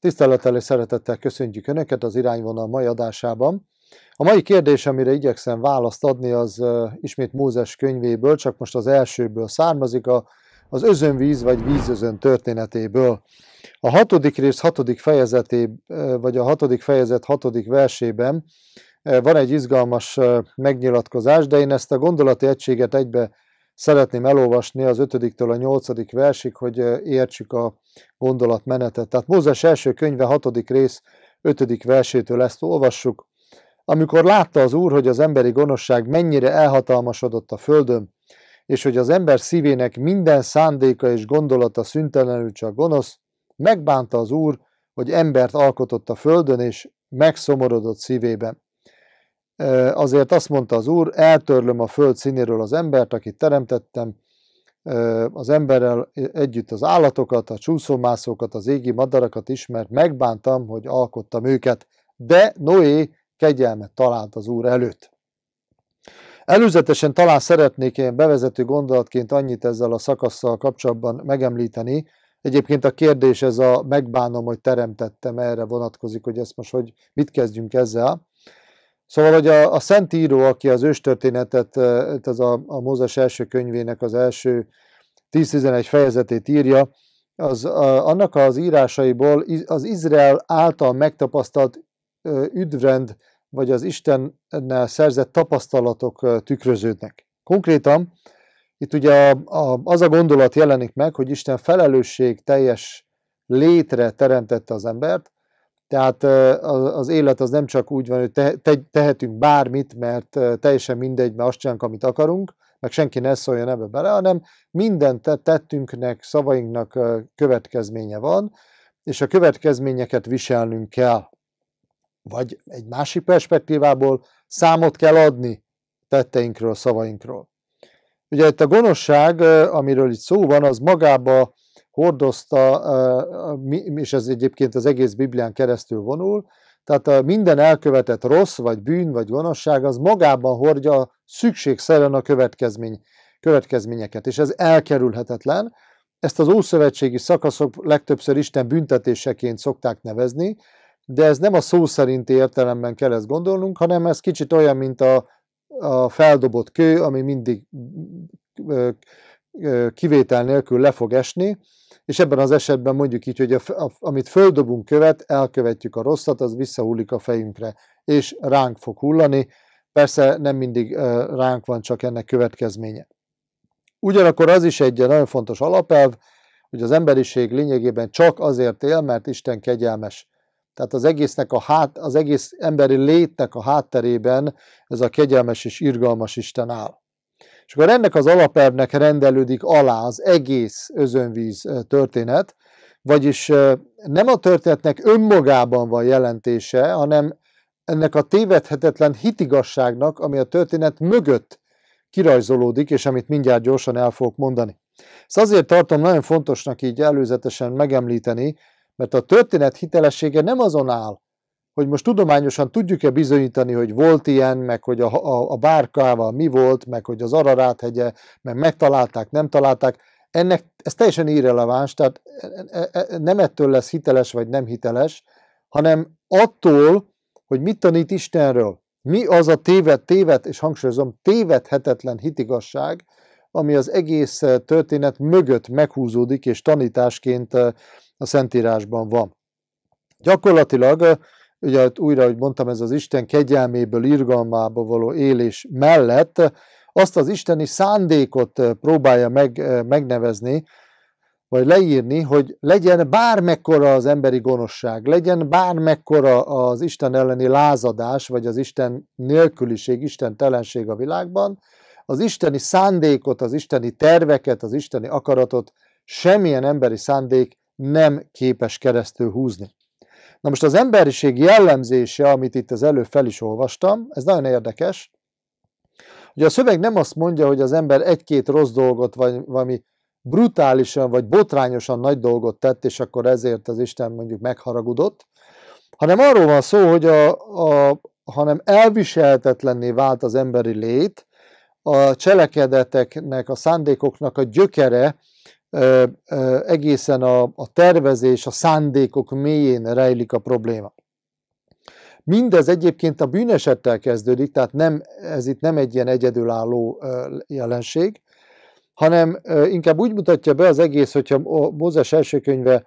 Tisztelettel és szeretettel köszöntjük Önöket az irányvonal mai adásában. A mai kérdés, amire igyekszem választ adni, az ismét Mózes könyvéből, csak most az elsőből származik, a, az özönvíz vagy vízözön történetéből. A hatodik rész hatodik fejezeté, vagy a hatodik fejezet hatodik versében van egy izgalmas megnyilatkozás, de én ezt a gondolati egységet egybe szeretném elolvasni az 5-től a 8. versig, hogy eh, értsük a gondolatmenetet. Tehát Mózes első könyve 6. rész 5. versétől ezt olvassuk. Amikor látta az Úr, hogy az emberi gonoszság mennyire elhatalmasodott a földön, és hogy az ember szívének minden szándéka és gondolata szüntelenül csak gonosz, megbánta az Úr, hogy embert alkotott a földön, és megszomorodott szívében. Azért azt mondta az Úr, eltörlöm a föld színéről az embert, akit teremtettem, az emberrel együtt az állatokat, a csúszómászókat, az égi madarakat is, mert megbántam, hogy alkottam őket. De Noé kegyelmet talált az Úr előtt. Előzetesen talán szeretnék én bevezető gondolatként annyit ezzel a szakasszal kapcsolatban megemlíteni. Egyébként a kérdés ez a megbánom, hogy teremtettem erre vonatkozik, hogy ezt most hogy mit kezdjünk ezzel. Szóval, hogy a, a Szent Író, aki az őstörténetet, ez a, a Mózes első könyvének az első 10-11 fejezetét írja, az, a, annak az írásaiból az Izrael által megtapasztalt üdvrend, vagy az Istennel szerzett tapasztalatok tükröződnek. Konkrétan itt ugye a, a, az a gondolat jelenik meg, hogy Isten felelősség teljes létre teremtette az embert, tehát az élet az nem csak úgy van, hogy tehetünk bármit, mert teljesen mindegy, mert azt csinálunk, amit akarunk, meg senki ne szóljon ebbe bele, hanem minden tettünknek, szavainknak következménye van, és a következményeket viselnünk kell. Vagy egy másik perspektívából számot kell adni tetteinkről, szavainkról. Ugye itt a gonoszság, amiről itt szó van, az magába hordozta, és ez egyébként az egész Biblián keresztül vonul, tehát a minden elkövetett rossz, vagy bűn, vagy gonoszság, az magában hordja szükségszerűen a következmény, következményeket, és ez elkerülhetetlen. Ezt az ószövetségi szakaszok legtöbbször Isten büntetéseként szokták nevezni, de ez nem a szó szerinti értelemben kell ezt gondolnunk, hanem ez kicsit olyan, mint a, a feldobott kő, ami mindig kivétel nélkül le fog esni, és ebben az esetben mondjuk így, hogy a, a, amit földobunk követ, elkövetjük a rosszat, az visszahullik a fejünkre, és ránk fog hullani. Persze nem mindig ránk van csak ennek következménye. Ugyanakkor az is egy nagyon fontos alapelv, hogy az emberiség lényegében csak azért él, mert Isten kegyelmes. Tehát az, egésznek a hát, az egész emberi létnek a hátterében ez a kegyelmes és irgalmas Isten áll. És akkor ennek az alapelvnek rendelődik alá az egész özönvíz történet, vagyis nem a történetnek önmagában van jelentése, hanem ennek a tévedhetetlen hitigasságnak, ami a történet mögött kirajzolódik, és amit mindjárt gyorsan el fogok mondani. Ezt azért tartom nagyon fontosnak így előzetesen megemlíteni, mert a történet hitelessége nem azon áll, hogy most tudományosan tudjuk-e bizonyítani, hogy volt ilyen, meg hogy a, a, a bárkával mi volt, meg hogy az Ararát hegye, meg megtalálták, nem találták, ennek ez teljesen irreleváns, tehát e, e, e, nem ettől lesz hiteles vagy nem hiteles, hanem attól, hogy mit tanít Istenről. Mi az a téved, téved, és hangsúlyozom, tévedhetetlen hitigasság, ami az egész történet mögött meghúzódik, és tanításként a Szentírásban van. Gyakorlatilag ugye újra, hogy mondtam, ez az Isten kegyelméből, irgalmába való élés mellett azt az isteni szándékot eh, próbálja meg, eh, megnevezni, vagy leírni, hogy legyen bármekkora az emberi gonoszság, legyen bármekkora az Isten elleni lázadás, vagy az Isten nélküliség, Isten telenség a világban, az isteni szándékot, az isteni terveket, az isteni akaratot semmilyen emberi szándék nem képes keresztül húzni. Na most az emberiség jellemzése, amit itt az előbb fel is olvastam, ez nagyon érdekes. Ugye a szöveg nem azt mondja, hogy az ember egy-két rossz dolgot, vagy valami brutálisan, vagy botrányosan nagy dolgot tett, és akkor ezért az Isten mondjuk megharagudott, hanem arról van szó, hogy a, a, hanem elviselhetetlenné vált az emberi lét, a cselekedeteknek, a szándékoknak a gyökere egészen a, a tervezés, a szándékok mélyén rejlik a probléma. Mindez egyébként a bűnesettel kezdődik, tehát nem, ez itt nem egy ilyen egyedülálló jelenség, hanem inkább úgy mutatja be az egész, hogyha a Mózes első könyve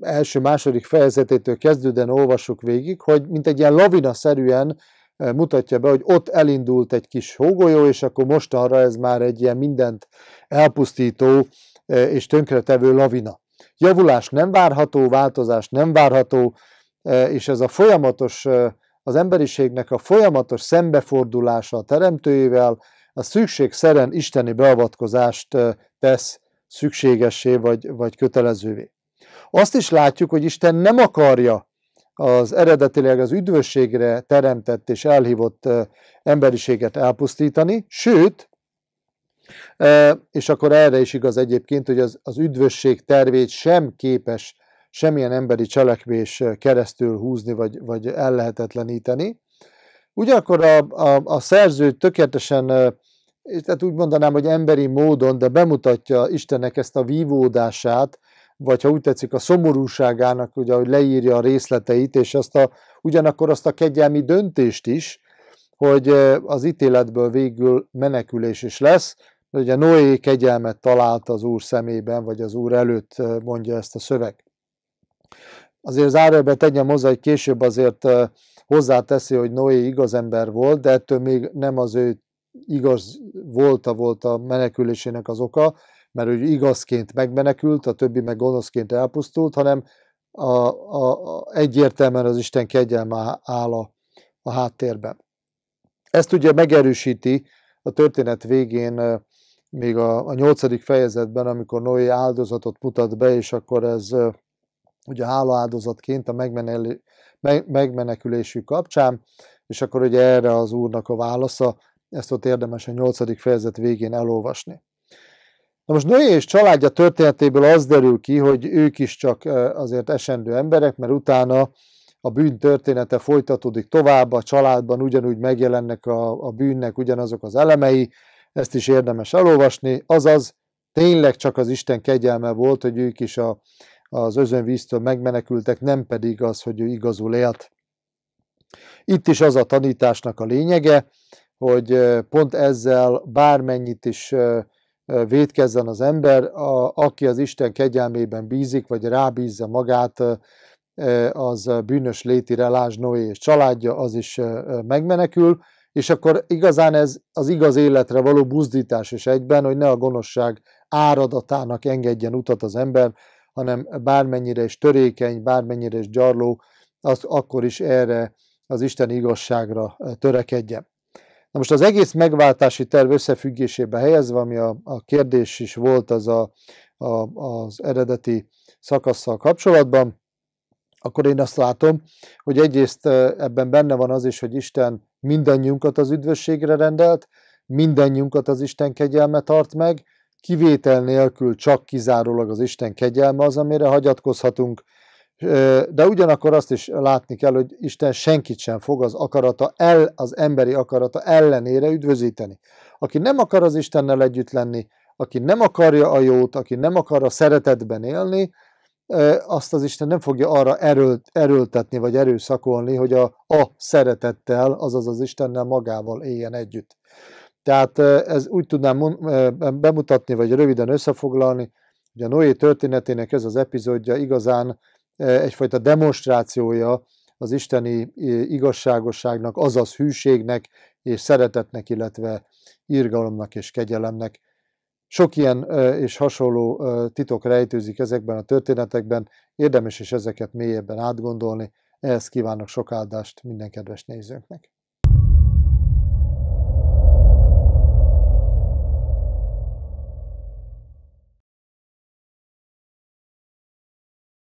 első-második fejezetétől kezdődően olvassuk végig, hogy mint egy ilyen lavina szerűen Eh, mutatja be, hogy ott elindult egy kis hógolyó, és akkor mostanra ez már egy ilyen mindent elpusztító eh, és tönkretevő lavina. Javulás nem várható, változás nem várható, eh, és ez a folyamatos, az emberiségnek a folyamatos szembefordulása a teremtőjével, a szeren isteni beavatkozást tesz szükségessé vagy, vagy kötelezővé. Azt is látjuk, hogy Isten nem akarja, az eredetileg az üdvösségre teremtett és elhívott emberiséget elpusztítani, sőt, és akkor erre is igaz egyébként, hogy az, az üdvösség tervét sem képes semmilyen emberi cselekvés keresztül húzni vagy, vagy ellehetetleníteni. Ugyanakkor a, a, a szerző tökéletesen, tehát úgy mondanám, hogy emberi módon, de bemutatja Istennek ezt a vívódását, vagy ha úgy tetszik a szomorúságának, ugye, hogy leírja a részleteit, és azt a, ugyanakkor azt a kegyelmi döntést is, hogy az ítéletből végül menekülés is lesz, ugye Noé kegyelmet talált az Úr szemében, vagy az Úr előtt mondja ezt a szöveg. Azért zárójelbe tegyem hozzá, hogy később azért hozzáteszi, hogy Noé igaz ember volt, de ettől még nem az ő igaz volta volt a menekülésének az oka, mert hogy igazként megmenekült, a többi meg gonoszként elpusztult, hanem a, a, a, egyértelműen az Isten kegyelme áll a, a háttérben. Ezt ugye megerősíti a történet végén, még a, a nyolcadik fejezetben, amikor Noé áldozatot mutat be, és akkor ez ugye áldozatként a megmenelő, megmenekülésű kapcsán, és akkor ugye erre az úrnak a válasza, ezt ott érdemes a nyolcadik fejezet végén elolvasni. Na most Noé és családja történetéből az derül ki, hogy ők is csak azért esendő emberek, mert utána a bűn története folytatódik tovább, a családban ugyanúgy megjelennek a, a bűnnek ugyanazok az elemei, ezt is érdemes elolvasni, azaz tényleg csak az Isten kegyelme volt, hogy ők is a, az özönvíztől megmenekültek, nem pedig az, hogy ő igazul élt. Itt is az a tanításnak a lényege, hogy pont ezzel bármennyit is védkezzen az ember, a, aki az Isten kegyelmében bízik, vagy rábízza magát, az bűnös léti Lázs Noé és családja, az is megmenekül, és akkor igazán ez az igaz életre való buzdítás is egyben, hogy ne a gonoszság áradatának engedjen utat az ember, hanem bármennyire is törékeny, bármennyire is gyarló, az akkor is erre az Isten igazságra törekedjen. Na most az egész megváltási terv összefüggésébe helyezve, ami a, a kérdés is volt az, a, a, az eredeti szakaszsal kapcsolatban, akkor én azt látom, hogy egyrészt ebben benne van az is, hogy Isten mindannyiunkat az üdvösségre rendelt, mindannyiunkat az Isten kegyelme tart meg, kivétel nélkül csak kizárólag az Isten kegyelme az, amire hagyatkozhatunk, de ugyanakkor azt is látni kell, hogy Isten senkit sem fog az akarata el, az emberi akarata ellenére üdvözíteni. Aki nem akar az Istennel együtt lenni, aki nem akarja a jót, aki nem akar a szeretetben élni, azt az Isten nem fogja arra erőlt, erőltetni vagy erőszakolni, hogy a, a szeretettel, azaz az Istennel magával éljen együtt. Tehát ez úgy tudnám bemutatni, vagy röviden összefoglalni, hogy a Noé történetének ez az epizódja igazán egyfajta demonstrációja az isteni igazságosságnak, azaz hűségnek és szeretetnek, illetve írgalomnak és kegyelemnek. Sok ilyen és hasonló titok rejtőzik ezekben a történetekben, érdemes is ezeket mélyebben átgondolni. Ehhez kívánok sok áldást minden kedves nézőnknek!